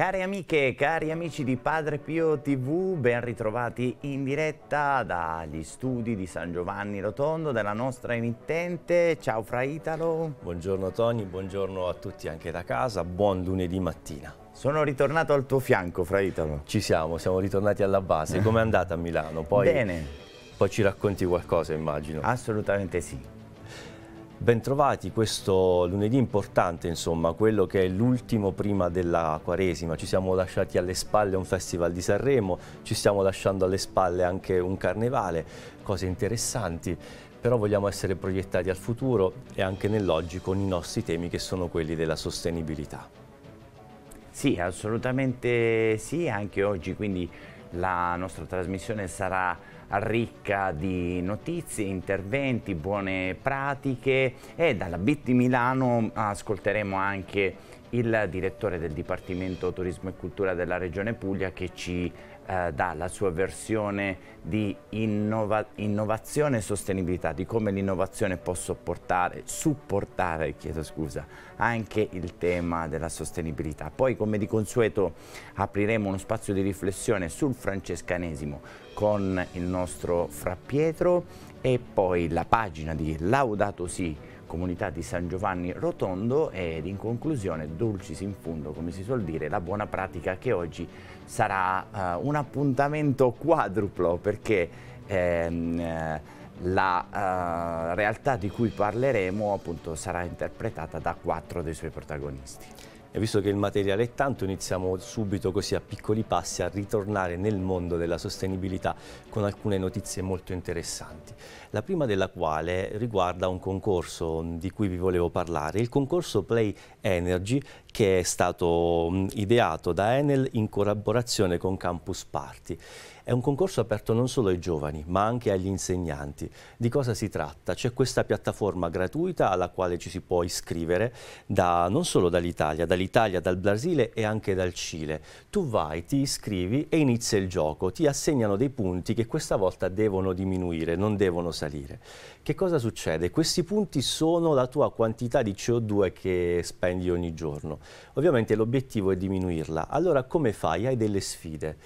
Care amiche cari amici di Padre Pio TV, ben ritrovati in diretta dagli studi di San Giovanni Rotondo della nostra emittente. Ciao Fra Italo. Buongiorno Tony, buongiorno a tutti anche da casa, buon lunedì mattina. Sono ritornato al tuo fianco, Fra Italo. Ci siamo, siamo ritornati alla base. Com'è andata a Milano? Poi, Bene. Poi ci racconti qualcosa, immagino. Assolutamente sì. Bentrovati questo lunedì importante, insomma, quello che è l'ultimo prima della Quaresima. Ci siamo lasciati alle spalle un festival di Sanremo, ci stiamo lasciando alle spalle anche un carnevale, cose interessanti, però vogliamo essere proiettati al futuro e anche nell'oggi con i nostri temi che sono quelli della sostenibilità. Sì, assolutamente sì, anche oggi quindi la nostra trasmissione sarà ricca di notizie, interventi, buone pratiche e dalla BT Milano ascolteremo anche il direttore del Dipartimento Turismo e Cultura della Regione Puglia che ci eh, dà la sua versione di innova innovazione e sostenibilità, di come l'innovazione può supportare, supportare scusa, anche il tema della sostenibilità. Poi come di consueto apriremo uno spazio di riflessione sul francescanesimo con il nostro Fra Pietro e poi la pagina di Laudato Si' comunità di San Giovanni Rotondo ed in conclusione Dulcis in fundo, come si suol dire, la buona pratica che oggi sarà uh, un appuntamento quadruplo perché ehm, eh, la uh, realtà di cui parleremo appunto sarà interpretata da quattro dei suoi protagonisti. E visto che il materiale è tanto, iniziamo subito così a piccoli passi a ritornare nel mondo della sostenibilità con alcune notizie molto interessanti la prima della quale riguarda un concorso di cui vi volevo parlare, il concorso Play Energy che è stato mm, ideato da Enel in collaborazione con Campus Party. È un concorso aperto non solo ai giovani, ma anche agli insegnanti. Di cosa si tratta? C'è questa piattaforma gratuita alla quale ci si può iscrivere da, non solo dall'Italia, dall'Italia, dal Brasile e anche dal Cile. Tu vai, ti iscrivi e inizia il gioco. Ti assegnano dei punti che questa volta devono diminuire, non devono salire. Che cosa succede? Questi punti sono la tua quantità di CO2 che spendi ogni giorno. Ovviamente l'obiettivo è diminuirla. Allora come fai? Hai delle sfide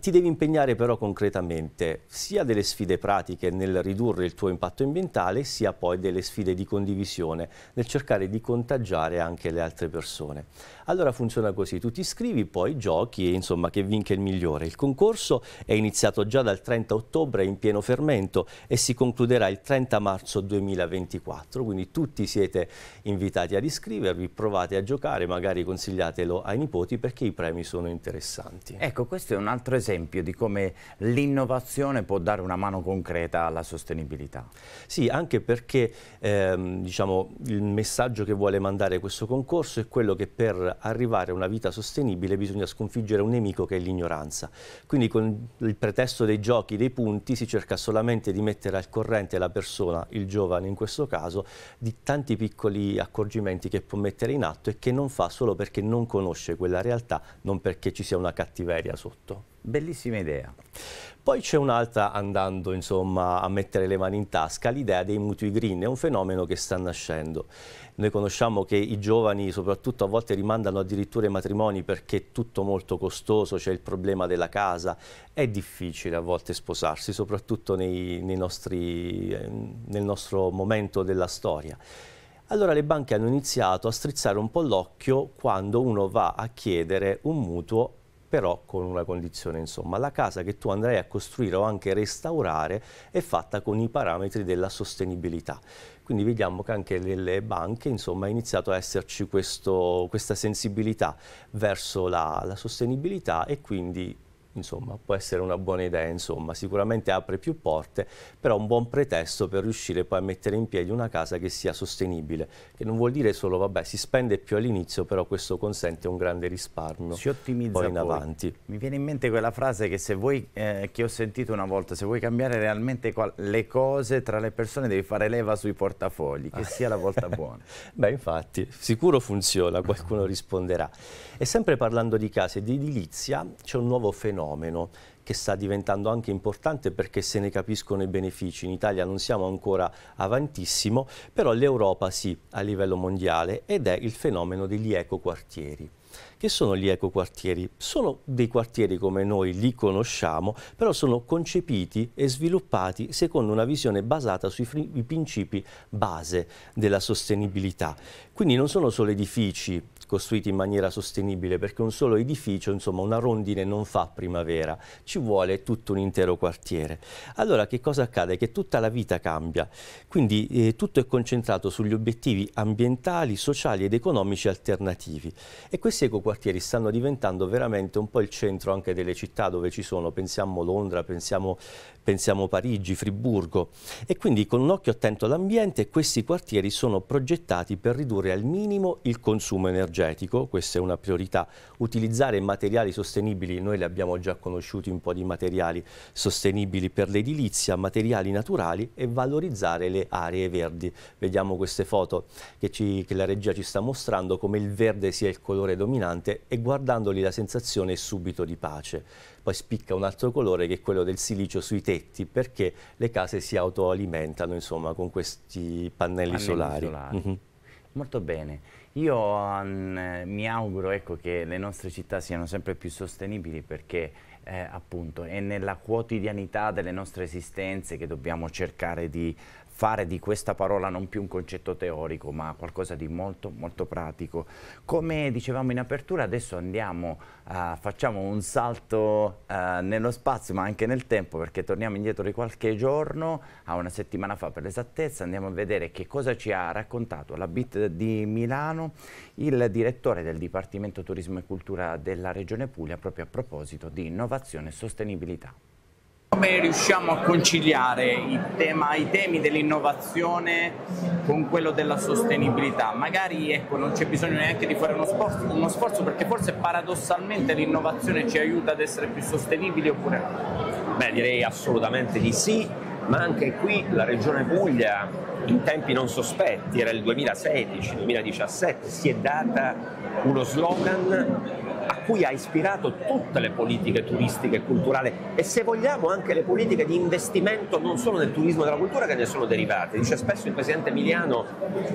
ti devi impegnare però concretamente sia delle sfide pratiche nel ridurre il tuo impatto ambientale, sia poi delle sfide di condivisione, nel cercare di contagiare anche le altre persone. Allora funziona così, tu ti iscrivi, poi giochi e insomma che vinca il migliore. Il concorso è iniziato già dal 30 ottobre in pieno fermento e si concluderà il 30 marzo 2024, quindi tutti siete invitati ad iscrivervi, provate a giocare, magari consigliatelo ai nipoti perché i premi sono interessanti. Ecco, questo è un altro esempio esempio di come l'innovazione può dare una mano concreta alla sostenibilità. Sì, anche perché ehm, diciamo, il messaggio che vuole mandare questo concorso è quello che per arrivare a una vita sostenibile bisogna sconfiggere un nemico che è l'ignoranza. Quindi con il pretesto dei giochi, dei punti, si cerca solamente di mettere al corrente la persona, il giovane in questo caso, di tanti piccoli accorgimenti che può mettere in atto e che non fa solo perché non conosce quella realtà, non perché ci sia una cattiveria sotto. Bellissima idea. Poi c'è un'altra andando insomma, a mettere le mani in tasca, l'idea dei mutui green, è un fenomeno che sta nascendo. Noi conosciamo che i giovani soprattutto a volte rimandano addirittura i matrimoni perché è tutto molto costoso, c'è il problema della casa, è difficile a volte sposarsi, soprattutto nei, nei nostri, nel nostro momento della storia. Allora le banche hanno iniziato a strizzare un po' l'occhio quando uno va a chiedere un mutuo però con una condizione, insomma, la casa che tu andrai a costruire o anche restaurare è fatta con i parametri della sostenibilità. Quindi vediamo che anche nelle banche insomma, è iniziato a esserci questo, questa sensibilità verso la, la sostenibilità e quindi insomma, può essere una buona idea, insomma, sicuramente apre più porte, però un buon pretesto per riuscire poi a mettere in piedi una casa che sia sostenibile, che non vuol dire solo, vabbè, si spende più all'inizio, però questo consente un grande risparmio. Si ottimizza poi in poi. avanti. Mi viene in mente quella frase che, se vuoi, eh, che ho sentito una volta, se vuoi cambiare realmente le cose tra le persone devi fare leva sui portafogli, che sia la volta buona. Beh, infatti, sicuro funziona, qualcuno risponderà. E sempre parlando di case di edilizia, c'è un nuovo fenomeno fenomeno che sta diventando anche importante perché se ne capiscono i benefici. In Italia non siamo ancora avantissimo, però l'Europa sì a livello mondiale ed è il fenomeno degli ecoquartieri. Che sono gli ecoquartieri? Sono dei quartieri come noi li conosciamo, però sono concepiti e sviluppati secondo una visione basata sui principi base della sostenibilità. Quindi non sono solo edifici costruiti in maniera sostenibile, perché un solo edificio, insomma una rondine non fa primavera, ci vuole tutto un intero quartiere. Allora che cosa accade? Che tutta la vita cambia, quindi eh, tutto è concentrato sugli obiettivi ambientali, sociali ed economici alternativi e questi ecoquartieri stanno diventando veramente un po' il centro anche delle città dove ci sono, pensiamo Londra, pensiamo pensiamo Parigi, Friburgo e quindi con un occhio attento all'ambiente questi quartieri sono progettati per ridurre al minimo il consumo energetico, questa è una priorità, utilizzare materiali sostenibili, noi li abbiamo già conosciuti un po' di materiali sostenibili per l'edilizia, materiali naturali e valorizzare le aree verdi. Vediamo queste foto che, ci, che la regia ci sta mostrando come il verde sia il colore dominante e guardandoli la sensazione è subito di pace. Poi spicca un altro colore che è quello del silicio sui tetti perché le case si autoalimentano insomma, con questi pannelli, pannelli solari. solari. Mm -hmm. Molto bene. Io um, mi auguro ecco, che le nostre città siano sempre più sostenibili perché eh, appunto è nella quotidianità delle nostre esistenze che dobbiamo cercare di fare di questa parola non più un concetto teorico ma qualcosa di molto molto pratico. Come dicevamo in apertura adesso andiamo, uh, facciamo un salto uh, nello spazio ma anche nel tempo perché torniamo indietro di qualche giorno, a una settimana fa per l'esattezza, andiamo a vedere che cosa ci ha raccontato la BIT di Milano, il direttore del Dipartimento Turismo e Cultura della Regione Puglia proprio a proposito di innovazione e sostenibilità. Come riusciamo a conciliare tema, i, temi dell'innovazione con quello della sostenibilità? Magari ecco, non c'è bisogno neanche di fare uno sforzo, uno sforzo perché forse paradossalmente l'innovazione ci aiuta ad essere più sostenibili oppure no? Beh, direi assolutamente di sì, ma anche qui la Regione Puglia in tempi non sospetti, era il 2016-2017, si è data uno slogan cui ha ispirato tutte le politiche turistiche e culturali e se vogliamo anche le politiche di investimento non solo nel turismo e nella cultura che ne sono derivate. Dice spesso il presidente Emiliano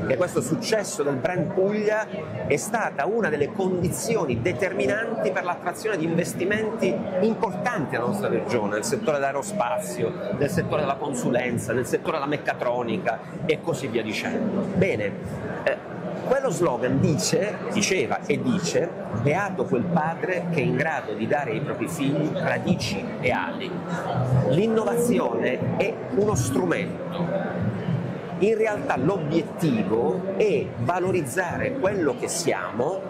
che questo successo del brand Puglia è stata una delle condizioni determinanti per l'attrazione di investimenti importanti alla nostra regione, nel settore dell'aerospazio, nel settore della consulenza, nel settore della meccatronica e così via dicendo. Bene, eh, quello slogan dice, diceva e dice, beato quel padre che è in grado di dare ai propri figli radici e ali. L'innovazione è uno strumento in realtà l'obiettivo è valorizzare quello che siamo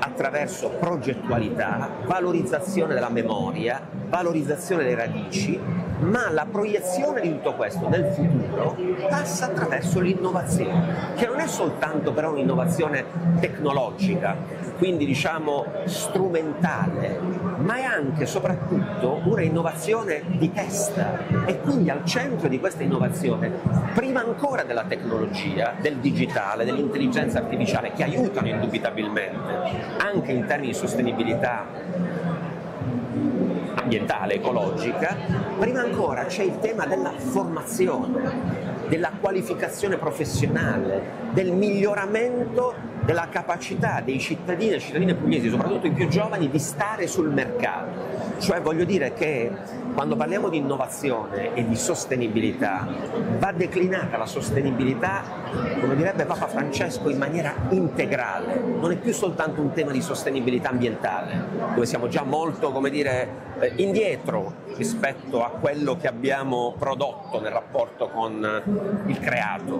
attraverso progettualità, valorizzazione della memoria, valorizzazione delle radici, ma la proiezione di tutto questo nel futuro passa attraverso l'innovazione, che non è soltanto però un'innovazione tecnologica, quindi diciamo strumentale, ma è anche e soprattutto una innovazione di testa e quindi al centro di questa innovazione, prima ancora della tecnologia, del digitale, dell'intelligenza artificiale, che aiutano indubitabilmente anche in termini di sostenibilità ambientale, ecologica, prima ancora c'è il tema della formazione, della qualificazione professionale, del miglioramento della capacità dei cittadini e cittadine pugliesi, soprattutto i più giovani, di stare sul mercato. Cioè voglio dire che quando parliamo di innovazione e di sostenibilità va declinata la sostenibilità, come direbbe Papa Francesco, in maniera integrale. Non è più soltanto un tema di sostenibilità ambientale, dove siamo già molto, come dire, eh, indietro rispetto a quello che abbiamo prodotto nel rapporto con eh, il creato,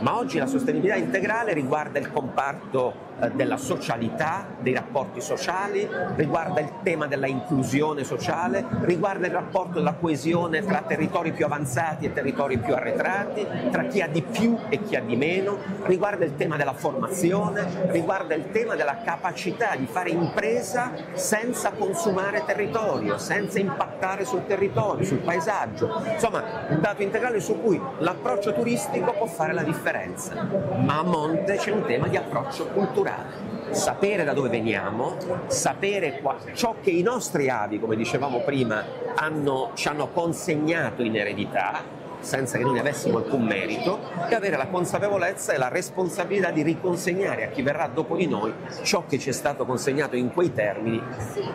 ma oggi la sostenibilità integrale riguarda il comparto eh, della socialità, dei rapporti sociali, riguarda il tema della inclusione sociale, riguarda il rapporto della coesione tra territori più avanzati e territori più arretrati, tra chi ha di più e chi ha di meno, riguarda il tema della formazione, riguarda il tema della capacità di fare impresa senza consumare territorio, senza impattare impattare sul territorio, sul paesaggio, insomma un dato integrale su cui l'approccio turistico può fare la differenza, ma a monte c'è un tema di approccio culturale. Sapere da dove veniamo, sapere qua, ciò che i nostri avi, come dicevamo prima, hanno, ci hanno consegnato in eredità senza che noi ne avessimo alcun merito, e avere la consapevolezza e la responsabilità di riconsegnare a chi verrà dopo di noi ciò che ci è stato consegnato in quei termini,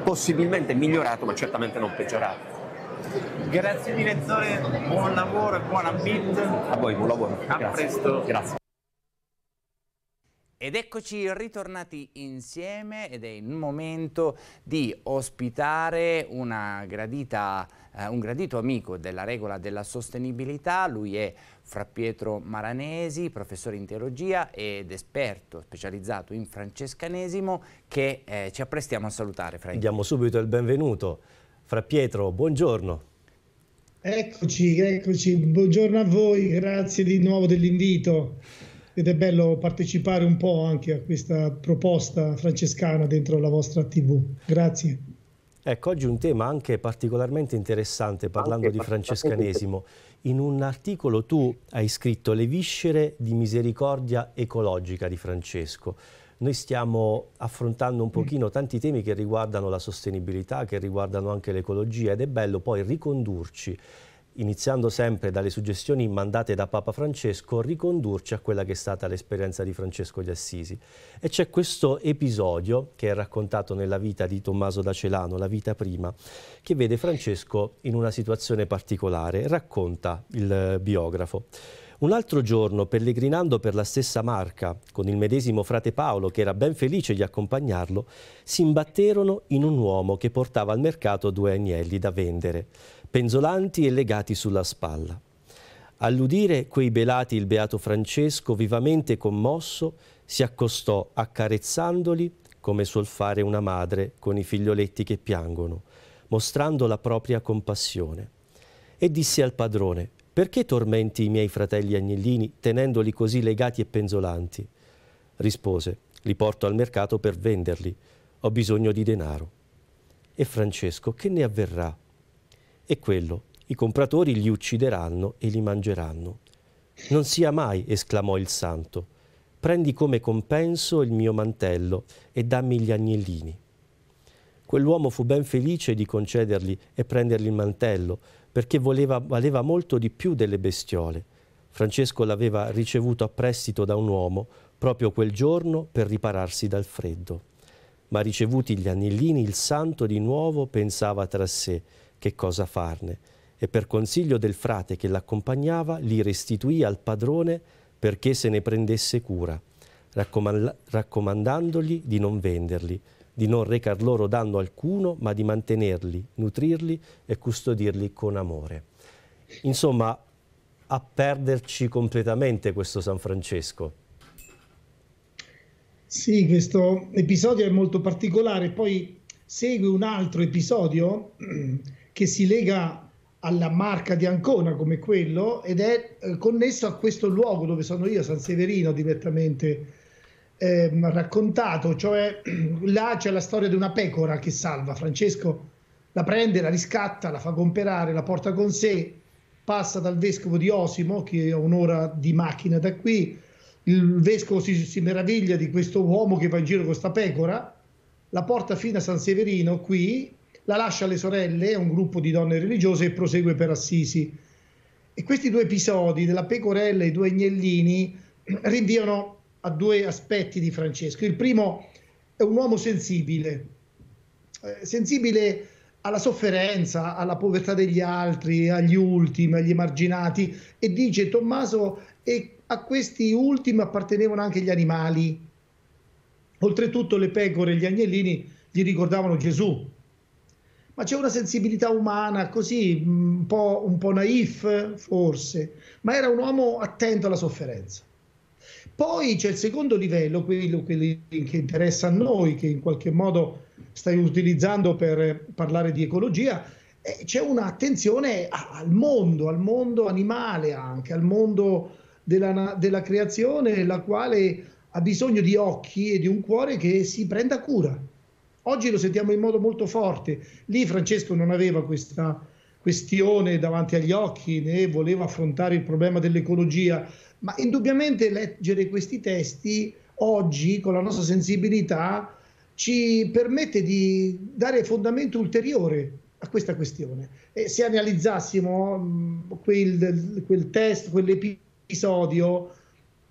possibilmente migliorato ma certamente non peggiorato. Grazie direttore, buon lavoro e buona bid. A voi, buon lavoro. A Grazie. presto. Grazie. Ed eccoci ritornati insieme ed è il momento di ospitare una gradita eh, un gradito amico della regola della sostenibilità, lui è Fra Pietro Maranesi, professore in teologia ed esperto specializzato in francescanesimo che eh, ci apprestiamo a salutare. Fra Diamo subito il benvenuto. Fra Pietro, buongiorno. Eccoci, eccoci, buongiorno a voi, grazie di nuovo dell'invito ed è bello partecipare un po' anche a questa proposta francescana dentro la vostra TV. Grazie. Ecco, oggi un tema anche particolarmente interessante, parlando anche di francescanesimo. In un articolo tu hai scritto Le viscere di misericordia ecologica di Francesco. Noi stiamo affrontando un mm. pochino tanti temi che riguardano la sostenibilità, che riguardano anche l'ecologia ed è bello poi ricondurci iniziando sempre dalle suggestioni mandate da Papa Francesco, ricondurci a quella che è stata l'esperienza di Francesco di Assisi. E c'è questo episodio che è raccontato nella vita di Tommaso da Celano, la vita prima, che vede Francesco in una situazione particolare, racconta il biografo. Un altro giorno, pellegrinando per la stessa Marca, con il medesimo frate Paolo, che era ben felice di accompagnarlo, si imbatterono in un uomo che portava al mercato due agnelli da vendere penzolanti e legati sulla spalla. All'udire quei belati il beato Francesco, vivamente commosso, si accostò accarezzandoli come suol fare una madre con i figlioletti che piangono, mostrando la propria compassione. E disse al padrone, perché tormenti i miei fratelli agnellini tenendoli così legati e penzolanti? Rispose, li porto al mercato per venderli, ho bisogno di denaro. E Francesco, che ne avverrà? è quello. I compratori li uccideranno e li mangeranno. Non sia mai, esclamò il santo, prendi come compenso il mio mantello e dammi gli agnellini. Quell'uomo fu ben felice di concedergli e prendergli il mantello, perché voleva, valeva molto di più delle bestiole. Francesco l'aveva ricevuto a prestito da un uomo proprio quel giorno per ripararsi dal freddo. Ma ricevuti gli anellini, il santo di nuovo pensava tra sé che cosa farne e per consiglio del frate che l'accompagnava li restituì al padrone perché se ne prendesse cura, raccomandandogli di non venderli, di non recar loro danno alcuno, ma di mantenerli, nutrirli e custodirli con amore. Insomma, a perderci completamente questo San Francesco. Sì, questo episodio è molto particolare, poi segue un altro episodio che si lega alla marca di Ancona come quello ed è eh, connesso a questo luogo dove sono io, San Severino, direttamente eh, raccontato, cioè là c'è la storia di una pecora che salva, Francesco la prende, la riscatta, la fa comperare, la porta con sé, passa dal vescovo di Osimo, che è un'ora di macchina da qui, il vescovo si, si meraviglia di questo uomo che va in giro con questa pecora, la porta fino a San Severino qui la lascia alle sorelle, un gruppo di donne religiose, e prosegue per Assisi. E questi due episodi della pecorella e i due agnellini rinviano a due aspetti di Francesco. Il primo è un uomo sensibile, eh, sensibile alla sofferenza, alla povertà degli altri, agli ultimi, agli emarginati e dice Tommaso e a questi ultimi appartenevano anche gli animali. Oltretutto le pecore e gli agnellini gli ricordavano Gesù, ma c'è una sensibilità umana così mm, un po', un po naif forse, ma era un uomo attento alla sofferenza. Poi c'è il secondo livello, quello, quello che interessa a noi, che in qualche modo stai utilizzando per parlare di ecologia, c'è un'attenzione al mondo, al mondo animale anche, al mondo della, della, creazione, la quale ha bisogno di occhi e di un cuore che si prenda cura. Oggi lo sentiamo in modo molto forte. Lì Francesco non aveva questa questione davanti agli occhi né voleva affrontare il problema dell'ecologia, ma indubbiamente leggere questi testi oggi con la nostra sensibilità ci permette di dare fondamento ulteriore a questa questione. E se analizzassimo mm, quel, quel test, quell'episodio,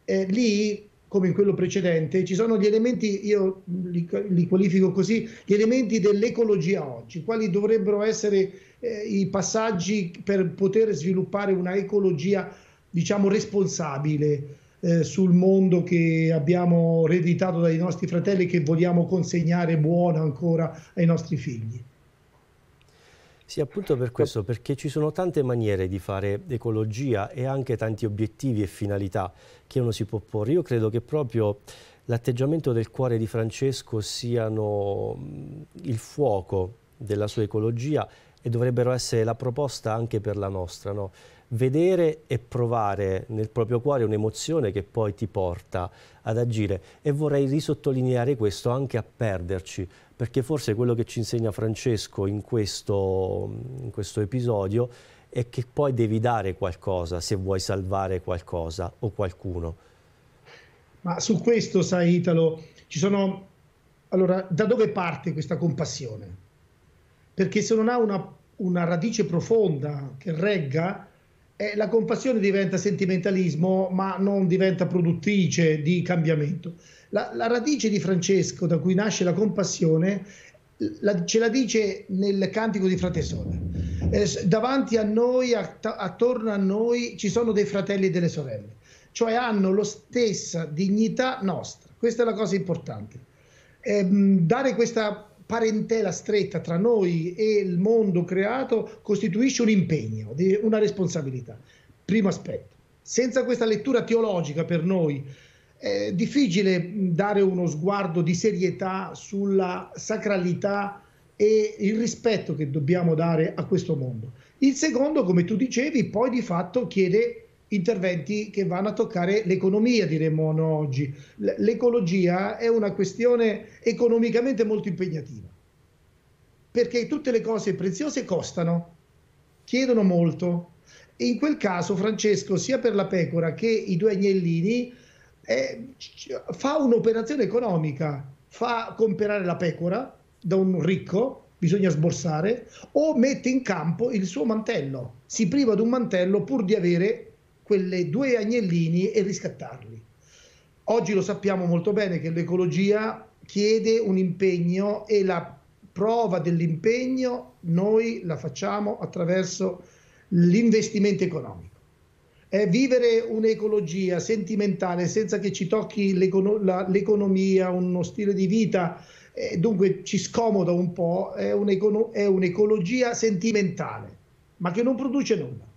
eh, lì come in quello precedente, ci sono gli elementi, io li, li qualifico così, gli elementi dell'ecologia oggi, quali dovrebbero essere eh, i passaggi per poter sviluppare una ecologia, diciamo, responsabile eh, sul mondo che abbiamo ereditato dai nostri fratelli e che vogliamo consegnare buono ancora ai nostri figli. Sì, appunto per questo, perché ci sono tante maniere di fare ecologia e anche tanti obiettivi e finalità che uno si può porre. Io credo che proprio l'atteggiamento del cuore di Francesco siano il fuoco della sua ecologia e dovrebbero essere la proposta anche per la nostra. No? vedere e provare nel proprio cuore un'emozione che poi ti porta ad agire. E vorrei risottolineare questo anche a perderci, perché forse quello che ci insegna Francesco in questo, in questo episodio è che poi devi dare qualcosa se vuoi salvare qualcosa o qualcuno. Ma su questo, sai Italo, ci sono... Allora, da dove parte questa compassione? Perché se non ha una, una radice profonda che regga, eh, la compassione diventa sentimentalismo, ma non diventa produttrice di cambiamento. La, la radice di Francesco, da cui nasce la compassione, la, ce la dice nel cantico di Fratesola. Eh, davanti a noi, att- attorno a noi, ci sono dei fratelli e delle sorelle, cioè hanno la stessa dignità nostra. Questa è la cosa importante. Eh, dare questa parentela stretta tra noi e il mondo creato costituisce un impegno, una responsabilità. Primo aspetto. Senza questa lettura teologica per noi è difficile dare uno sguardo di serietà sulla sacralità e il rispetto che dobbiamo dare a questo mondo. Il secondo, come tu dicevi, poi di fatto chiede interventi che vanno a toccare l'economia, diremmo no, oggi. L'ecologia è una questione economicamente molto impegnativa, perché tutte le cose preziose costano, chiedono molto. E in quel caso, Francesco, sia per la pecora che i due agnellini, eh, fa un'operazione economica, fa comprare la pecora da un ricco, bisogna sborsare, o mette in campo il suo mantello, si priva di un mantello pur di avere quelle due agnellini e riscattarli. Oggi lo sappiamo molto bene che l'ecologia chiede un impegno e la prova dell'impegno noi la facciamo attraverso l'investimento economico. È vivere un'ecologia sentimentale senza che ci tocchi l'econo- la, l'economia, uno stile di vita, eh, dunque ci scomoda un po', è, un è un'ecologia sentimentale, ma che non produce nulla.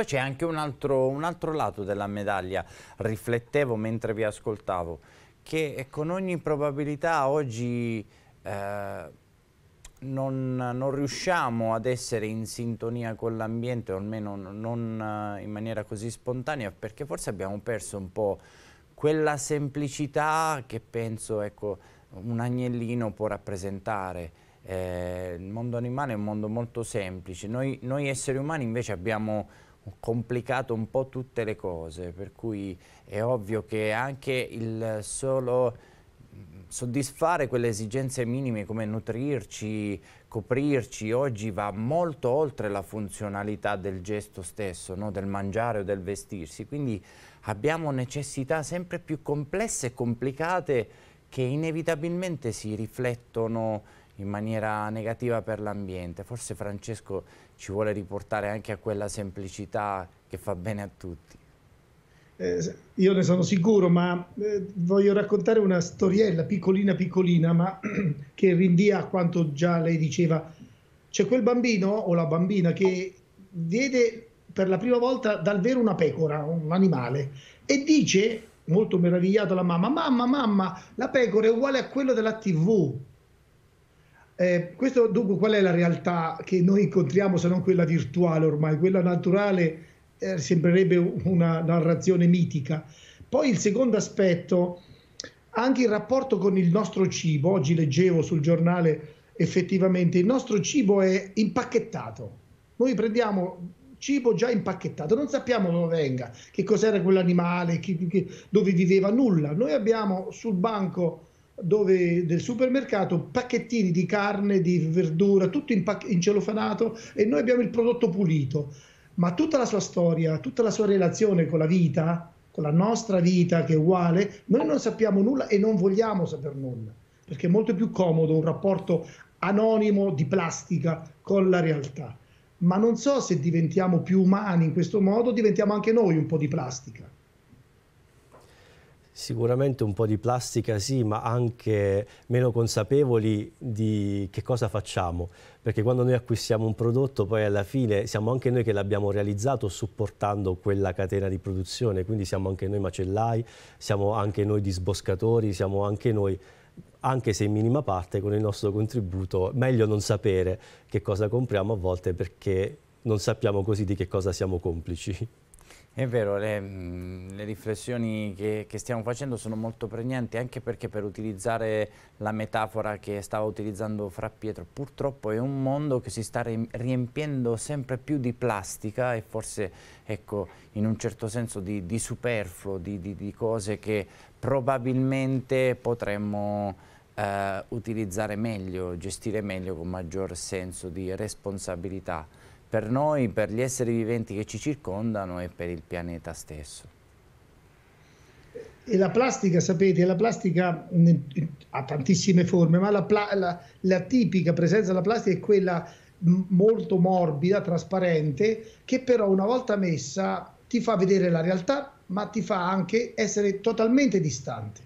Poi c'è anche un altro, un altro lato della medaglia, riflettevo mentre vi ascoltavo, che con ecco, ogni probabilità oggi eh, non, non, riusciamo ad essere in sintonia con l'ambiente, o almeno non eh, in maniera così spontanea, perché forse abbiamo perso un po' quella semplicità che penso ecco, un agnellino può rappresentare. Eh, il mondo animale è un mondo molto semplice, noi, noi esseri umani invece abbiamo complicato un po' tutte le cose, per cui è ovvio che anche il solo soddisfare quelle esigenze minime come nutrirci, coprirci, oggi va molto oltre la funzionalità del gesto stesso, no? del mangiare o del vestirsi, quindi abbiamo necessità sempre più complesse e complicate che inevitabilmente si riflettono in maniera negativa per l'ambiente. Forse Francesco ci vuole riportare anche a quella semplicità che fa bene a tutti. Eh, io ne sono sicuro, ma eh, voglio raccontare una storiella piccolina piccolina, ma che rinvia a quanto già lei diceva. C'è quel bambino o la bambina che vede per la prima volta dal vero una pecora, un animale, e dice, molto meravigliato alla mamma, mamma, mamma, la pecora è uguale a quella della tv. Eh, questo dunque qual è la realtà che noi incontriamo se non quella virtuale ormai? Quella naturale eh, sembrerebbe una narrazione mitica. Poi il secondo aspetto, anche il rapporto con il nostro cibo, oggi leggevo sul giornale effettivamente, il nostro cibo è impacchettato. Noi prendiamo cibo già impacchettato, non sappiamo dove venga, che cos'era quell'animale, chi, chi, dove viveva, nulla. Noi abbiamo sul banco dove, del supermercato pacchettini di carne, di verdura, tutto in, pac- in celofanato e noi abbiamo il prodotto pulito. Ma tutta la sua storia, tutta la sua relazione con la vita, con la nostra vita che è uguale, noi non sappiamo nulla e non vogliamo saper nulla, perché è molto più comodo un rapporto anonimo di plastica con la realtà. Ma non so se diventiamo più umani in questo modo, diventiamo anche noi un po' di plastica. Sicuramente un po' di plastica sì, ma anche meno consapevoli di che cosa facciamo, perché quando noi acquistiamo un prodotto poi alla fine siamo anche noi che l'abbiamo realizzato supportando quella catena di produzione, quindi siamo anche noi macellai, siamo anche noi disboscatori, siamo anche noi anche se in minima parte con il nostro contributo, meglio non sapere che cosa compriamo a volte perché non sappiamo così di che cosa siamo complici. È vero, le, mm, le riflessioni che, che, stiamo facendo sono molto pregnanti anche perché per utilizzare la metafora che stava utilizzando Fra Pietro, purtroppo è un mondo che si sta riempiendo sempre più di plastica e forse ecco, in un certo senso di, di superfluo, di, di, di cose che probabilmente potremmo... Uh, utilizzare meglio, gestire meglio con maggior senso di responsabilità per noi, per gli esseri viventi che ci circondano e per il pianeta stesso. E la plastica, sapete, la plastica mm, ha tantissime forme, ma la, la, la tipica presenza della plastica è quella mm, molto morbida, trasparente, che però una volta messa ti fa vedere la realtà, ma ti fa anche essere totalmente distante.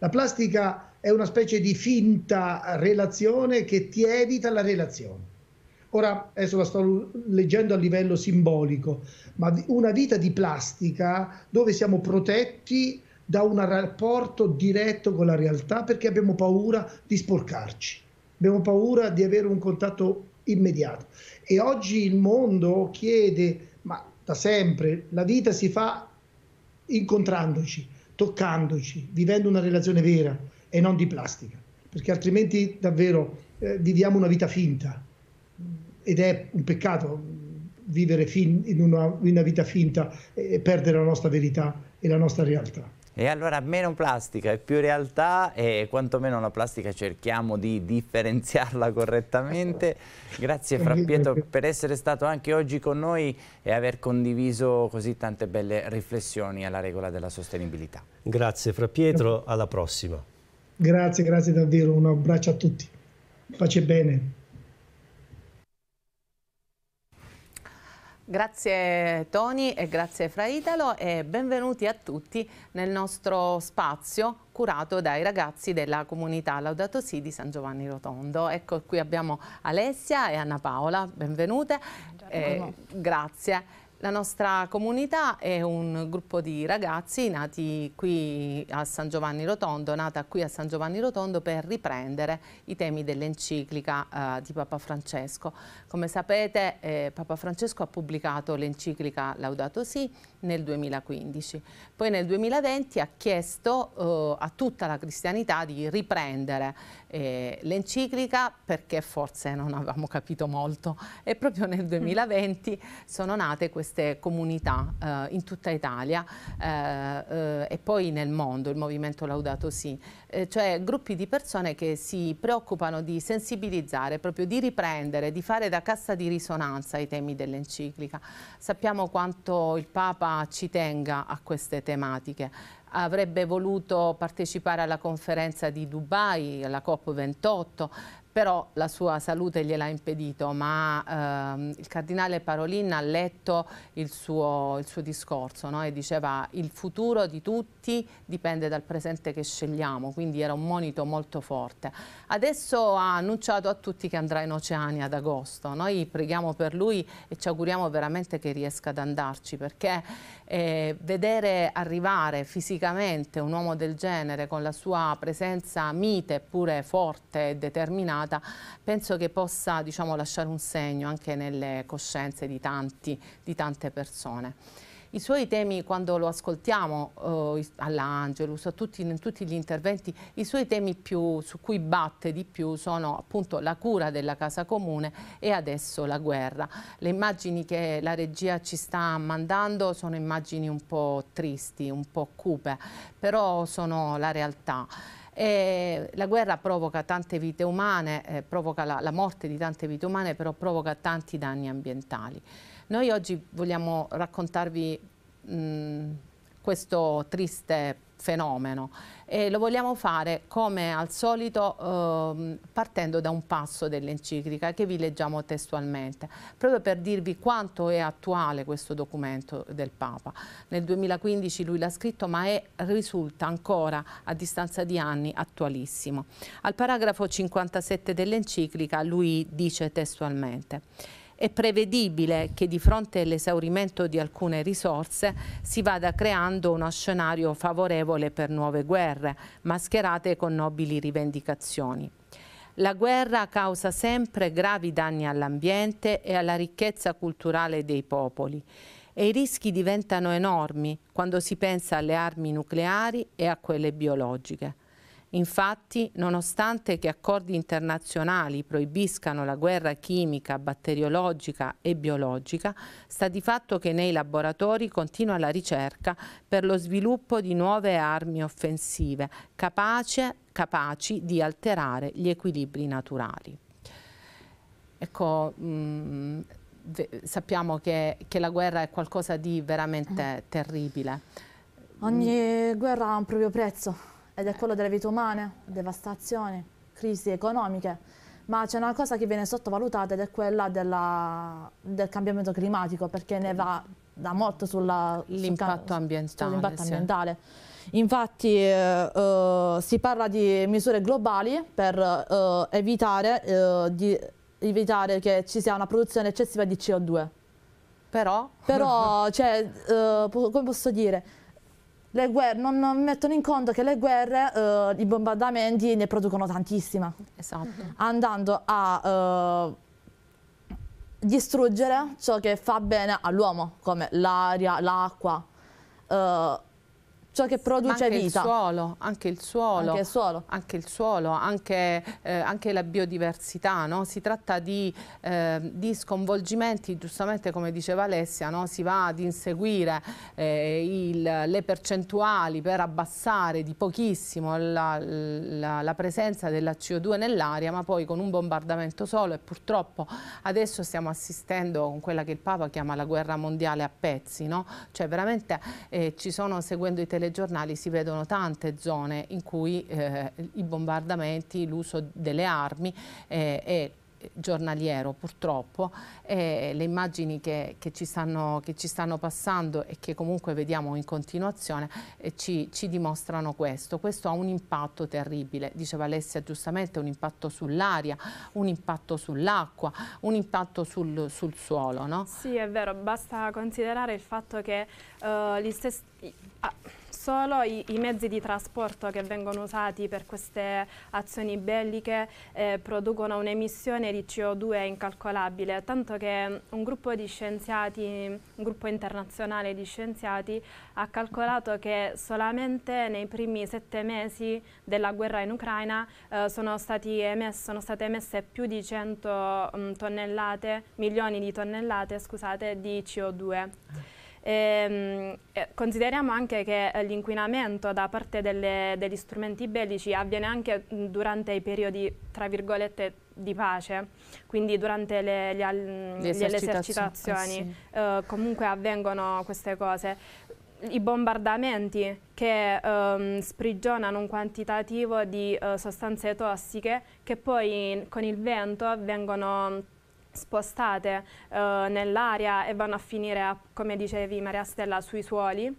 La plastica è una specie di finta relazione che ti evita la relazione. Ora adesso la sto leggendo a livello simbolico, ma una vita di plastica dove siamo protetti da un rapporto diretto con la realtà perché abbiamo paura di sporcarci, abbiamo paura di avere un contatto immediato. E oggi il mondo chiede, ma da sempre, la vita si fa incontrandoci, toccandoci, vivendo una relazione vera e non di plastica, perché altrimenti davvero eh, viviamo una vita finta ed è un peccato vivere fin, in una, una, vita finta e perdere la nostra verità e la nostra realtà. E allora meno plastica e più realtà e quantomeno la plastica cerchiamo di differenziarla correttamente. Grazie Frappietro per essere stato anche oggi con noi e aver condiviso così tante belle riflessioni alla regola della sostenibilità. Grazie Frappietro, alla prossima. Grazie, grazie davvero, un abbraccio a tutti. Pace bene. Grazie Tony e grazie Fraitalo e benvenuti a tutti nel nostro spazio curato dai ragazzi della comunità Laudato Si di San Giovanni Rotondo. Ecco qui abbiamo Alessia e Anna Paola, benvenute. Eh, grazie. La nostra comunità è un gruppo di ragazzi nati qui a San Giovanni Rotondo, nata qui a San Giovanni Rotondo per riprendere i temi dell'enciclica eh, di Papa Francesco. Come sapete eh, Papa Francesco ha pubblicato l'enciclica Laudato Si nel 2015. Poi nel 2020 ha chiesto eh, a tutta la cristianità di riprendere eh, l'enciclica perché forse non avevamo capito molto e proprio nel 2020 mm. sono nate queste comunità eh, in tutta Italia eh, eh, e poi nel mondo, il movimento Laudato Si, eh, cioè gruppi di persone che si preoccupano di sensibilizzare, proprio di riprendere, di fare da cassa di risonanza i temi dell'enciclica. Sappiamo quanto il Papa ci tenga a queste tematiche. Avrebbe voluto partecipare alla conferenza di Dubai, alla COP28, però la sua salute gliel'ha impedito, ma ehm, il cardinale Parolin ha letto il suo, il suo discorso no? e diceva il futuro di tutti dipende dal presente che scegliamo, quindi era un monito molto forte. Adesso ha annunciato a tutti che andrà in Oceania ad agosto, noi preghiamo per lui e ci auguriamo veramente che riesca ad andarci perché eh, vedere arrivare fisicamente un uomo del genere con la sua presenza mite eppure forte e determinata giornata, penso che possa diciamo, lasciare un segno anche nelle coscienze di, tanti, di tante persone. I suoi temi, quando lo ascoltiamo eh, all'Angelus, in tutti gli interventi, i suoi temi più, su cui batte di più sono appunto la cura della casa comune e adesso la guerra. Le immagini che la regia ci sta mandando sono immagini un po' tristi, un po' cupe, però sono la realtà. E eh, la guerra provoca tante vite umane, eh, provoca la, la, morte di tante vite umane, però provoca tanti danni ambientali. Noi oggi vogliamo raccontarvi mh, mm, questo triste fenomeno e lo vogliamo fare come al solito eh, partendo da un passo dell'enciclica che vi leggiamo testualmente, proprio per dirvi quanto è attuale questo documento del Papa. Nel 2015 lui l'ha scritto ma è, risulta ancora a distanza di anni attualissimo. Al paragrafo 57 dell'enciclica lui dice testualmente è prevedibile che di fronte all'esaurimento di alcune risorse si vada creando uno scenario favorevole per nuove guerre, mascherate con nobili rivendicazioni. La guerra causa sempre gravi danni all'ambiente e alla ricchezza culturale dei popoli e i rischi diventano enormi quando si pensa alle armi nucleari e a quelle biologiche. Infatti, nonostante che accordi internazionali proibiscano la guerra chimica, batteriologica e biologica, sta di fatto che nei laboratori continua la ricerca per lo sviluppo di nuove armi offensive capace, capaci di alterare gli equilibri naturali. Ecco, mh, mm, sappiamo che, che la guerra è qualcosa di veramente eh. terribile. Ogni mm. guerra ha un proprio prezzo ed è quello delle vite umane, devastazioni, crisi economiche. Ma c'è una cosa che viene sottovalutata ed è quella della, del cambiamento climatico, perché ne va da molto sull'impatto sul ambientale. Sull sì. ambientale. Infatti eh, eh, si parla di misure globali per eh, evitare, eh, di, evitare che ci sia una produzione eccessiva di CO2. Però? Però, cioè, eh, come posso dire, le guerre, non, non mettono in conto che le guerre, eh, i bombardamenti ne producono tantissima. Esatto. Andando a eh, distruggere ciò che fa bene all'uomo, come l'aria, l'acqua. Eh, ciò che produce anche vita. Il suolo, anche il suolo, anche il suolo, anche, il suolo, anche, eh, anche la biodiversità. No? Si tratta di, eh, di, sconvolgimenti, giustamente come diceva Alessia, no? si va ad inseguire eh, il, le percentuali per abbassare di pochissimo la, la, la presenza della CO2 nell'aria, ma poi con un bombardamento solo e purtroppo adesso stiamo assistendo con quella che il Papa chiama la guerra mondiale a pezzi, no? cioè veramente eh, ci sono seguendo i televisioni telegiornali si vedono tante zone in cui eh, i bombardamenti, l'uso delle armi eh, è giornaliero purtroppo e le immagini che, che, ci stanno, che, ci stanno, passando e che comunque vediamo in continuazione eh, ci, ci, dimostrano questo. Questo ha un impatto terribile, diceva Alessia giustamente, un impatto sull'aria, un impatto sull'acqua, un impatto sul, sul suolo. No? Sì è vero, basta considerare il fatto che uh, gli stessi... Ah solo i, i, mezzi di trasporto che vengono usati per queste azioni belliche eh, producono un'emissione di CO2 incalcolabile, tanto che un gruppo di scienziati, un gruppo internazionale di scienziati ha calcolato che solamente nei primi sette mesi della guerra in Ucraina eh, sono, emesse, sono, state emesse più di 100 mh, mm, tonnellate, milioni di tonnellate scusate, di CO2. Ehm, eh, consideriamo anche che eh, l'inquinamento da parte delle, degli strumenti bellici avviene anche mm, durante i periodi, tra virgolette, di pace, quindi durante le, le, le, le esercitazioni, eh sì. eh, comunque avvengono queste cose. I bombardamenti che ehm, sprigionano un quantitativo di eh, sostanze tossiche che poi con il vento vengono spostate eh, nell'aria e vanno a finire, come dicevi Maria Stella, sui suoli.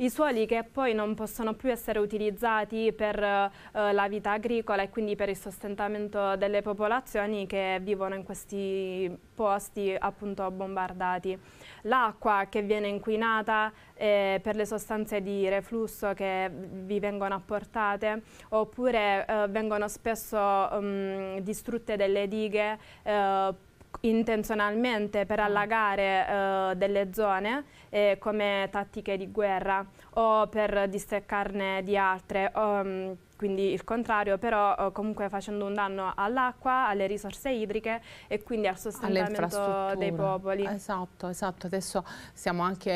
I suoli che poi non possono più essere utilizzati per eh, la vita agricola e quindi per il sostentamento delle popolazioni che vivono in questi posti appunto bombardati. L'acqua che viene inquinata eh, per le sostanze di reflusso che vi vengono apportate oppure eh, vengono spesso mh, mm, distrutte delle dighe eh, intenzionalmente per ah. allagare eh, delle zone eh, come tattiche di guerra o per distaccarne di altre, o, ehm, quindi il contrario, però eh, comunque facendo un danno all'acqua, alle risorse idriche e quindi al sostentamento dei popoli. Esatto, esatto. Adesso siamo anche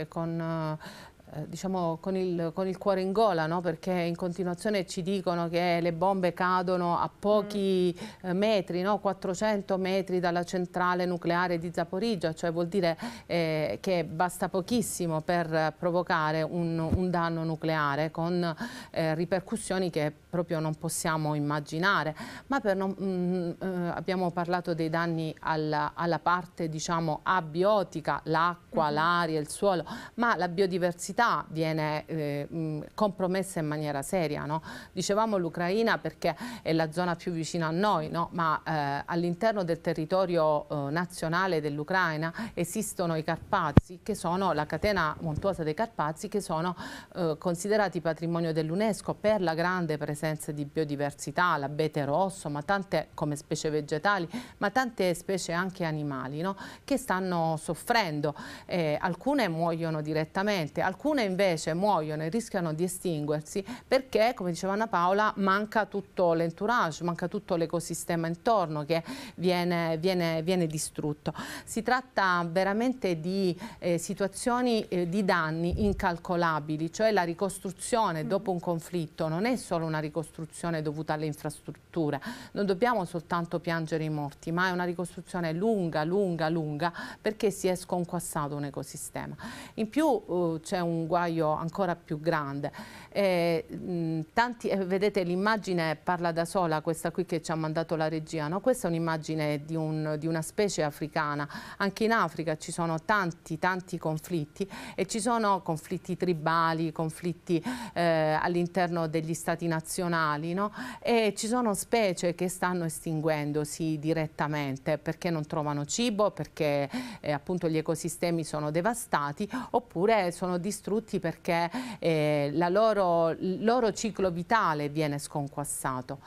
eh, con eh, eh, diciamo, con il, con, il, cuore in gola, no? perché in continuazione ci dicono che le bombe cadono a pochi mm. metri, no? 400 metri dalla centrale nucleare di Zaporizia, cioè vuol dire eh, che basta pochissimo per provocare un, un danno nucleare con eh, ripercussioni che proprio non possiamo immaginare. Ma non, mh, mm, eh, abbiamo parlato dei danni alla, alla parte diciamo, abiotica, l'acqua, mm. l'aria, il suolo, ma la biodiversità diversità viene eh, compromessa in maniera seria. No? Dicevamo l'Ucraina perché è la zona più vicina a noi, no? ma eh, all'interno del territorio eh, nazionale dell'Ucraina esistono i Carpazi, che sono la catena montuosa dei Carpazi, che sono eh, considerati patrimonio dell'UNESCO per la grande presenza di biodiversità, l'abete rosso, ma tante come specie vegetali, ma tante specie anche animali, no? che stanno soffrendo. Eh, alcune muoiono direttamente, alcune alcune invece muoiono e rischiano di estinguersi perché, come diceva Anna Paola, manca tutto l'entourage, manca tutto l'ecosistema intorno che viene, viene, viene, distrutto. Si tratta veramente di eh, situazioni eh, di danni incalcolabili, cioè la ricostruzione mm. dopo un conflitto non è solo una ricostruzione dovuta alle infrastrutture, non dobbiamo soltanto piangere i morti, ma è una ricostruzione lunga, lunga, lunga, perché si è sconquassato un ecosistema. In più eh, c'è un un guaio ancora più grande. Eh, mh, tanti, eh, vedete l'immagine parla da sola, questa qui che ci ha mandato la regia, no? questa è un'immagine di, un, di, una specie africana, anche in Africa ci sono tanti tanti conflitti e ci sono conflitti tribali, conflitti eh, all'interno degli stati nazionali no? e ci sono specie che stanno estinguendosi direttamente perché non trovano cibo, perché eh, appunto gli ecosistemi sono devastati oppure sono distrutti perché eh, la loro loro, il loro ciclo vitale viene sconquassato.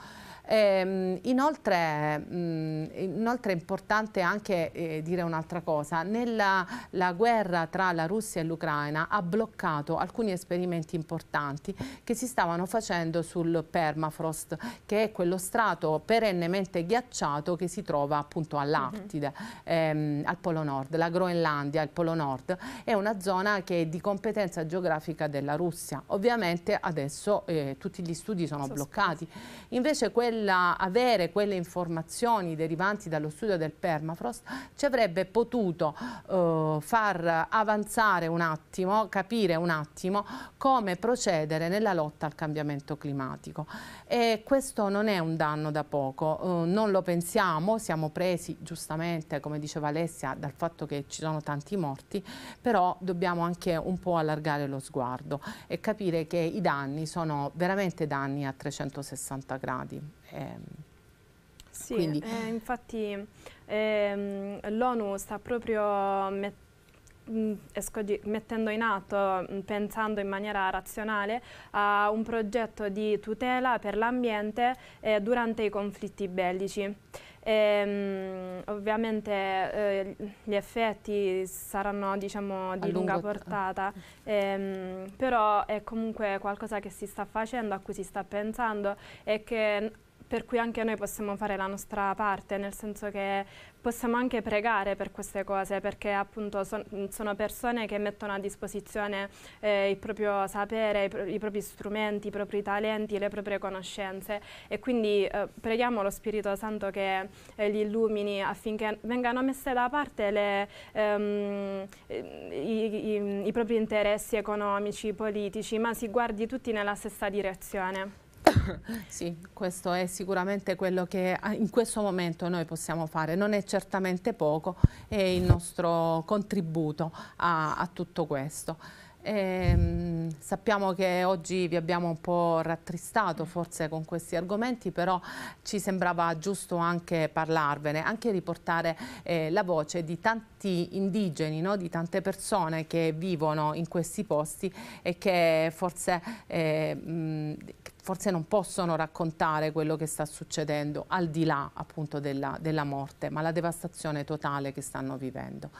Ehm, inoltre, mh, mm, inoltre, è importante anche eh, dire un'altra cosa, nella guerra tra la Russia e l'Ucraina ha bloccato alcuni esperimenti importanti che si stavano facendo sul permafrost, che è quello strato perennemente ghiacciato che si trova appunto all'Artide, mhm. ehm, al Polo Nord, la Groenlandia, il Polo Nord, è una zona che è di competenza geografica della Russia. Ovviamente adesso eh, tutti gli studi sono bloccati. Invece quella nell'avere quelle informazioni derivanti dallo studio del permafrost ci avrebbe potuto eh, far avanzare un attimo, capire un attimo come procedere nella lotta al cambiamento climatico. E questo non è un danno da poco, eh, non lo pensiamo, siamo presi giustamente, come diceva Alessia, dal fatto che ci sono tanti morti, però dobbiamo anche un po' allargare lo sguardo e capire che i danni sono veramente danni a 360 gradi Ehm, sì, eh, infatti ehm, l'ONU sta proprio mettendo mm, eh, mettendo in atto, mm, pensando in maniera razionale, a un progetto di tutela per l'ambiente eh, durante i conflitti bellici. E, ehm, ovviamente eh, gli effetti saranno diciamo, di a lunga portata, eh. ehm, però è comunque qualcosa che si sta facendo, a cui si sta pensando e che per cui anche noi possiamo fare la nostra parte, nel senso che possiamo anche pregare per queste cose, perché appunto son, sono persone che mettono a disposizione eh, il proprio sapere, i, pro, i, propri strumenti, i propri talenti, le proprie conoscenze e quindi eh, preghiamo lo Spirito Santo che eh, li illumini affinché vengano messe da parte le, ehm, i, i, i propri interessi economici, politici, ma si guardi tutti nella stessa direzione. Sì, questo è sicuramente quello che ah, in questo momento noi possiamo fare, non è certamente poco, è il nostro contributo a, a tutto questo. E, ehm, sappiamo che oggi vi abbiamo un po' rattristato forse con questi argomenti, però ci sembrava giusto anche parlarvene, anche riportare eh, la voce di tanti indigeni, no? di tante persone che vivono in questi posti e che forse eh, mh, forse non possono raccontare quello che sta succedendo al di là appunto della, della morte, ma la devastazione totale che stanno vivendo.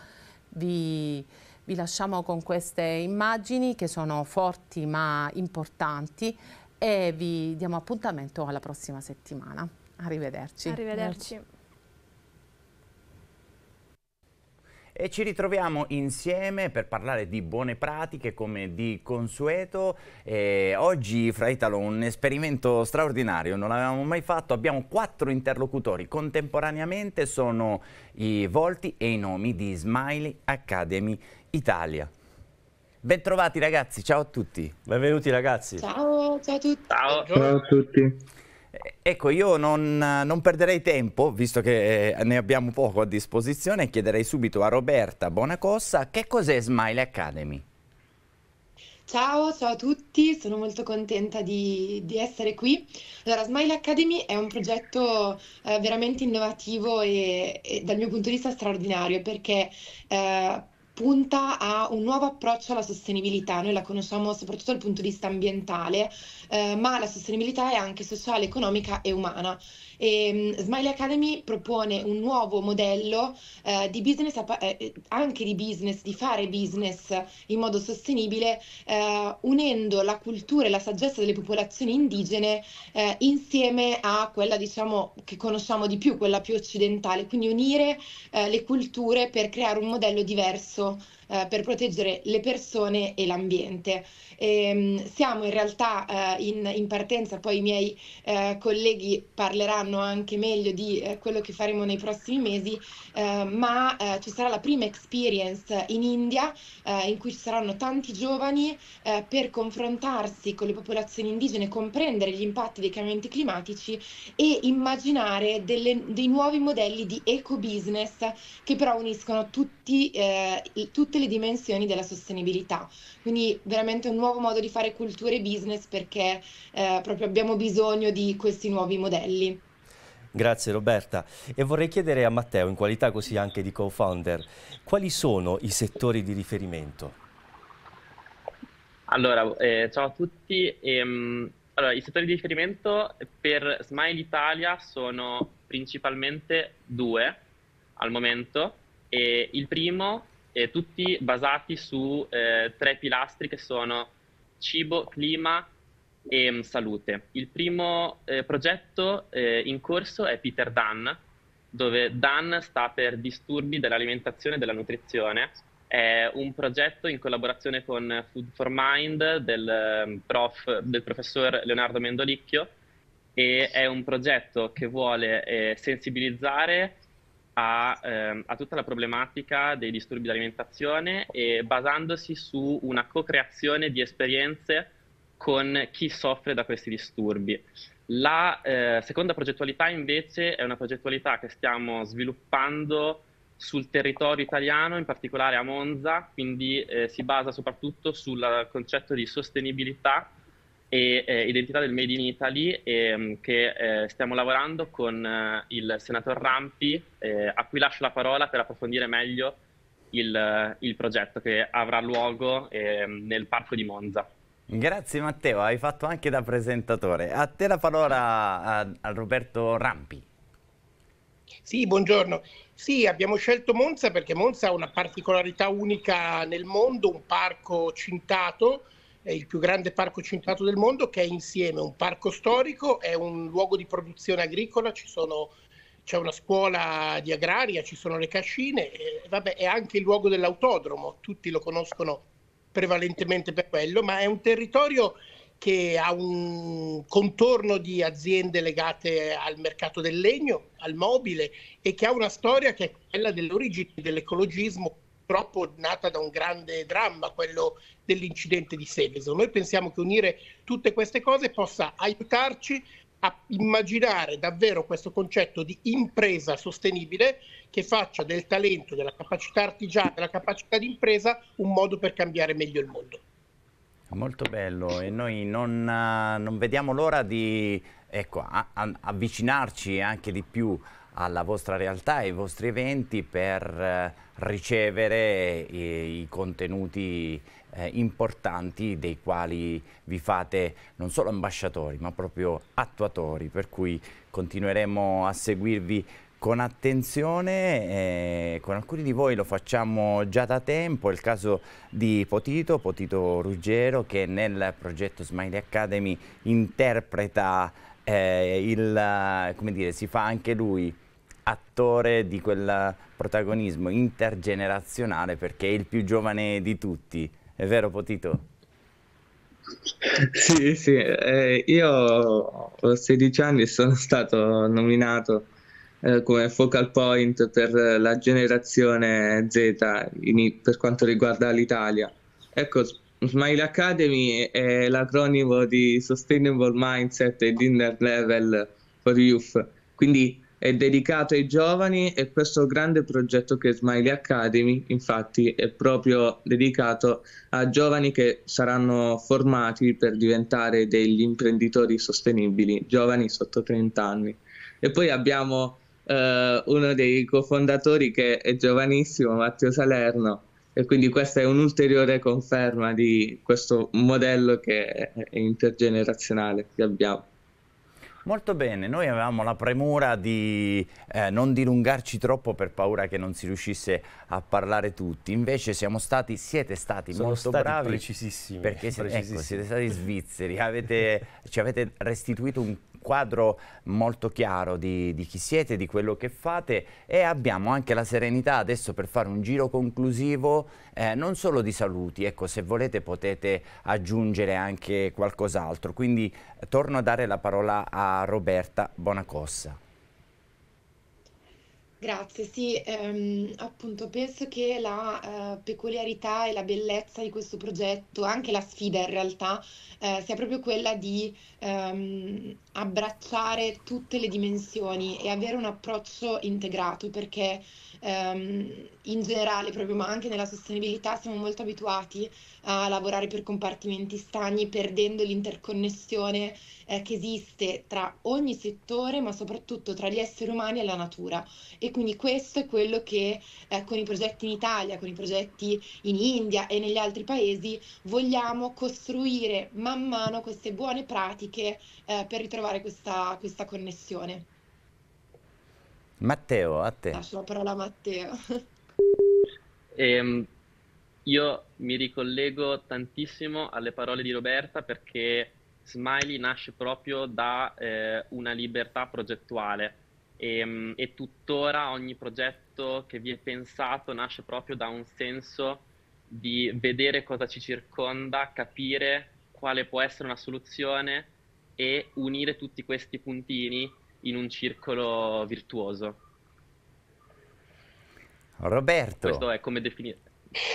Vi, vi, lasciamo con queste immagini che sono forti ma importanti e vi diamo appuntamento alla prossima settimana. Arrivederci. Arrivederci. e ci ritroviamo insieme per parlare di buone pratiche come di consueto. E oggi fra Italo un esperimento straordinario, non l'avevamo mai fatto, abbiamo quattro interlocutori contemporaneamente, sono i volti e i nomi di Smiley Academy Italia. Bentrovati ragazzi, ciao a tutti. Benvenuti ragazzi. Ciao, ciao a tutti. Ciao, ciao a tutti. Ecco, io non, non, perderei tempo, visto che eh, ne abbiamo poco a disposizione, chiederei subito a Roberta Bonacossa che cos'è Smile Academy. Ciao, ciao a tutti, sono molto contenta di, di, essere qui. Allora, Smile Academy è un progetto eh, veramente innovativo e, e, dal mio punto di vista straordinario perché eh, punta a un nuovo approccio alla sostenibilità, noi la conosciamo soprattutto dal punto di vista ambientale, eh, ma la sostenibilità è anche sociale, economica e umana e, ehm, Smiley Academy propone un nuovo modello eh, di business, eh, anche di business, di fare business in modo sostenibile, eh, unendo la cultura e la saggezza delle popolazioni indigene eh, insieme a quella diciamo, che conosciamo di più, quella più occidentale, quindi unire eh, le culture per creare un modello diverso eh, per proteggere le persone e l'ambiente. Ehm, siamo in realtà eh, in, in, partenza, poi i miei eh, colleghi parleranno anche meglio di eh, quello che faremo nei prossimi mesi, eh, ma eh, ci sarà la prima experience in India in cui ci saranno tanti giovani per confrontarsi con le popolazioni indigene, comprendere gli impatti dei cambiamenti climatici e immaginare delle, dei nuovi modelli di eco business che però uniscono tutti, tutte le le dimensioni della sostenibilità. Quindi veramente un nuovo modo di fare cultura e business perché eh, proprio abbiamo bisogno di questi nuovi modelli. Grazie Roberta. E vorrei chiedere a Matteo, in qualità così anche di co-founder, quali sono i settori di riferimento? Allora, eh, ciao a tutti. Ehm, allora, i settori di riferimento per Smile Italia sono principalmente due al momento. E il primo eh, tutti basati su eh, tre pilastri che sono cibo, clima e m, mm, salute. Il primo eh, progetto eh, in corso è Peter Dunn, dove Dunn sta per disturbi dell'alimentazione e della nutrizione. È un progetto in collaborazione con Food for Mind del, mm, prof, del professor Leonardo Mendolicchio e è un progetto che vuole eh, sensibilizzare a, ehm, a tutta la problematica dei disturbi di alimentazione e basandosi su una co-creazione di esperienze con chi soffre da questi disturbi. La eh, seconda progettualità invece è una progettualità che stiamo sviluppando sul territorio italiano, in particolare a Monza, quindi eh, si basa soprattutto sul eh, concetto di sostenibilità e eh, Identità del Made in Italy e, ehm, che eh, stiamo lavorando con eh, il senatore Rampi eh, a cui lascio la parola per approfondire meglio il, eh, il progetto che avrà luogo ehm, nel parco di Monza. Grazie Matteo, hai fatto anche da presentatore. A te la parola a, Roberto Rampi. Sì, buongiorno. Sì, abbiamo scelto Monza perché Monza ha una particolarità unica nel mondo, un parco cintato, è il più grande parco centrato del mondo che è insieme un parco storico, è un luogo di produzione agricola, sono, c'è una scuola di agraria, ci sono le cascine, e, vabbè, è anche il luogo dell'autodromo, tutti lo conoscono prevalentemente per quello, ma è un territorio che ha un contorno di aziende legate al mercato del legno, al mobile e che ha una storia che è quella dell'origine dell'ecologismo purtroppo nata da un grande dramma, quello dell'incidente di Seveso. Noi pensiamo che unire tutte queste cose possa aiutarci a immaginare davvero questo concetto di impresa sostenibile che faccia del talento, della capacità artigiana, della capacità di impresa un modo per cambiare meglio il mondo. Molto bello e noi non, eh, non vediamo l'ora di ecco, a, a, avvicinarci anche di più alla vostra realtà, e ai vostri eventi per eh, ricevere i, eh, i contenuti eh, importanti dei quali vi fate non solo ambasciatori ma proprio attuatori, per cui continueremo a seguirvi con attenzione, eh, con alcuni di voi lo facciamo già da tempo, è il caso di Potito, Potito Ruggero che nel progetto Smiley Academy interpreta eh, il, come dire, si fa anche lui attore di quel protagonismo intergenerazionale perché è il più giovane di tutti, è vero Potito? Sì, sì, eh, io ho 16 anni e sono stato nominato eh, come focal point per la generazione Z in, per quanto riguarda l'Italia. Ecco, Smile Academy è l'acronimo di Sustainable Mindset e Dinner Level for Youth, quindi è dedicato ai giovani e questo grande progetto che è Smiley Academy infatti è proprio dedicato a giovani che saranno formati per diventare degli imprenditori sostenibili, giovani sotto 30 anni. E poi abbiamo eh, uno dei cofondatori che è giovanissimo, Matteo Salerno, e quindi questa è un'ulteriore conferma di questo modello che è intergenerazionale che abbiamo. Molto bene, noi avevamo la premura di eh, non dilungarci troppo per paura che non si riuscisse a parlare tutti, invece siamo stati, siete stati Sono molto stati bravi, precisissimi, perché precisissimi. Ecco, siete stati svizzeri, avete, ci avete restituito un quadro molto chiaro di, di, chi siete, di quello che fate e abbiamo anche la serenità adesso per fare un giro conclusivo eh, non solo di saluti, ecco se volete potete aggiungere anche qualcos'altro, quindi eh, torno a dare la parola a Roberta Bonacossa. Grazie, sì, ehm, appunto penso che la eh, peculiarità e la bellezza di questo progetto, anche la sfida in realtà, eh, sia proprio quella di ehm, abbracciare tutte le dimensioni e avere un approccio integrato perché ehm, in generale proprio ma anche nella sostenibilità siamo molto abituati a lavorare per compartimenti stagni perdendo l'interconnessione eh, che esiste tra ogni settore ma soprattutto tra gli esseri umani e la natura e quindi questo è quello che eh, con i progetti in Italia, con i progetti in India e negli altri paesi vogliamo costruire man mano queste buone pratiche eh, per ritrovare trovare questa, questa connessione. Matteo, a te. Lascio la parola a Matteo. ehm, io mi ricollego tantissimo alle parole di Roberta perché Smiley nasce proprio da eh, una libertà progettuale e, ehm, e, tuttora ogni progetto che vi è pensato nasce proprio da un senso di vedere cosa ci circonda, capire quale può essere una soluzione e unire tutti questi puntini in un circolo virtuoso. Roberto. Questo è come definire.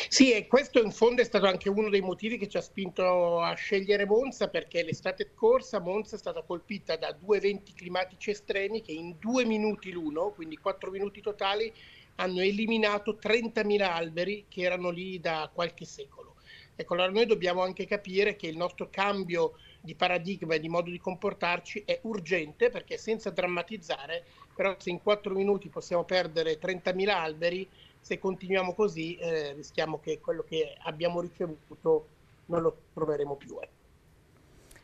Sì, e questo in fondo è stato anche uno dei motivi che ci ha spinto a scegliere Monza, perché l'estate scorsa Monza è stata colpita da due eventi climatici estremi che in due minuti l'uno, quindi quattro minuti totali, hanno eliminato 30.000 alberi che erano lì da qualche secolo. Ecco, allora noi dobbiamo anche capire che il nostro cambio di paradigma e di modo di comportarci è urgente perché senza drammatizzare, però se in quattro minuti possiamo perdere 30.000 alberi, se continuiamo così eh, rischiamo che quello che abbiamo ricevuto non lo troveremo più. Eh.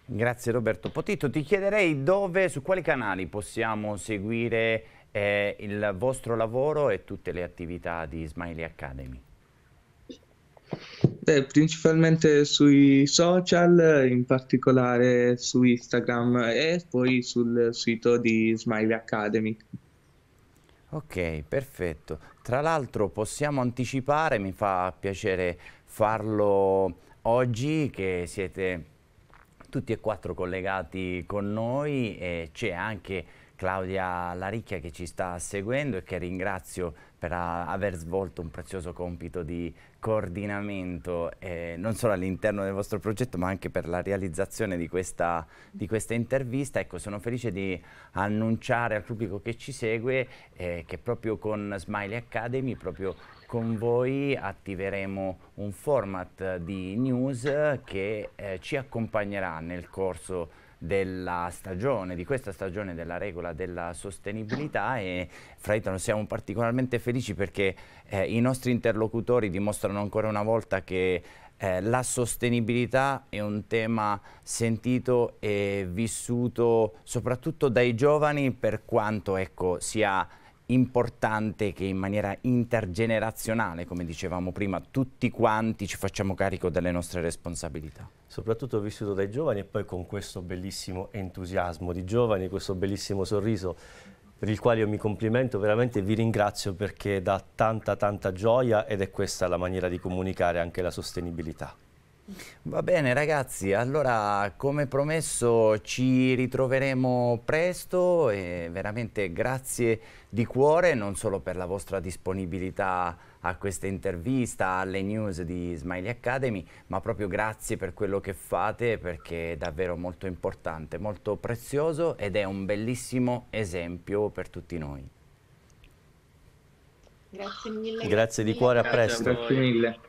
Grazie Roberto Potito, ti chiederei dove, su quali canali possiamo seguire eh, il vostro lavoro e tutte le attività di Smiley Academy. Beh, principalmente sui social, in particolare su Instagram e poi sul sito di Smile Academy. Ok, perfetto. Tra l'altro possiamo anticipare, mi fa piacere farlo oggi che siete tutti e quattro collegati con noi e c'è anche Claudia Laricchia che ci sta seguendo e che ringrazio per aver svolto un prezioso compito di coordinamento eh, non solo all'interno del vostro progetto ma anche per la realizzazione di questa, di questa, intervista. Ecco, sono felice di annunciare al pubblico che ci segue eh, che proprio con Smiley Academy, proprio con voi attiveremo un format di news che eh, ci accompagnerà nel corso di della stagione, di questa stagione della regola della sostenibilità e fra Italia siamo particolarmente felici perché eh, i nostri interlocutori dimostrano ancora una volta che eh, la sostenibilità è un tema sentito e vissuto soprattutto dai giovani per quanto ecco, sia importante che in maniera intergenerazionale, come dicevamo prima, tutti quanti ci facciamo carico delle nostre responsabilità. Soprattutto vissuto dai giovani e poi con questo bellissimo entusiasmo di giovani, questo bellissimo sorriso per il quale io mi complimento, veramente e vi ringrazio perché dà tanta tanta gioia ed è questa la maniera di comunicare anche la sostenibilità. Va bene ragazzi, allora come promesso ci ritroveremo presto e veramente grazie di cuore non solo per la vostra disponibilità a questa intervista, alle news di Smiley Academy, ma proprio grazie per quello che fate perché è davvero molto importante, molto prezioso ed è un bellissimo esempio per tutti noi. Grazie mille. Grazie, grazie di cuore, a presto. Grazie mille.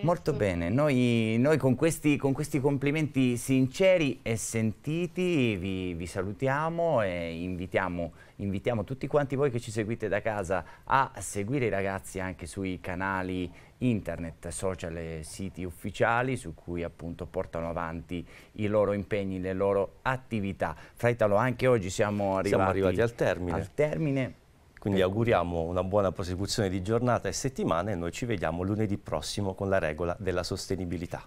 Molto bene, noi, noi con, questi, con, questi, complimenti sinceri e sentiti vi, vi salutiamo e invitiamo, invitiamo, tutti quanti voi che ci seguite da casa a seguire i ragazzi anche sui canali internet, social e siti ufficiali su cui appunto portano avanti i loro impegni, le loro attività. Fra Italo anche oggi siamo arrivati, siamo arrivati al termine. Al termine quindi ecco. auguriamo una buona prosecuzione di giornata e settimana e noi ci vediamo lunedì prossimo con la regola della sostenibilità.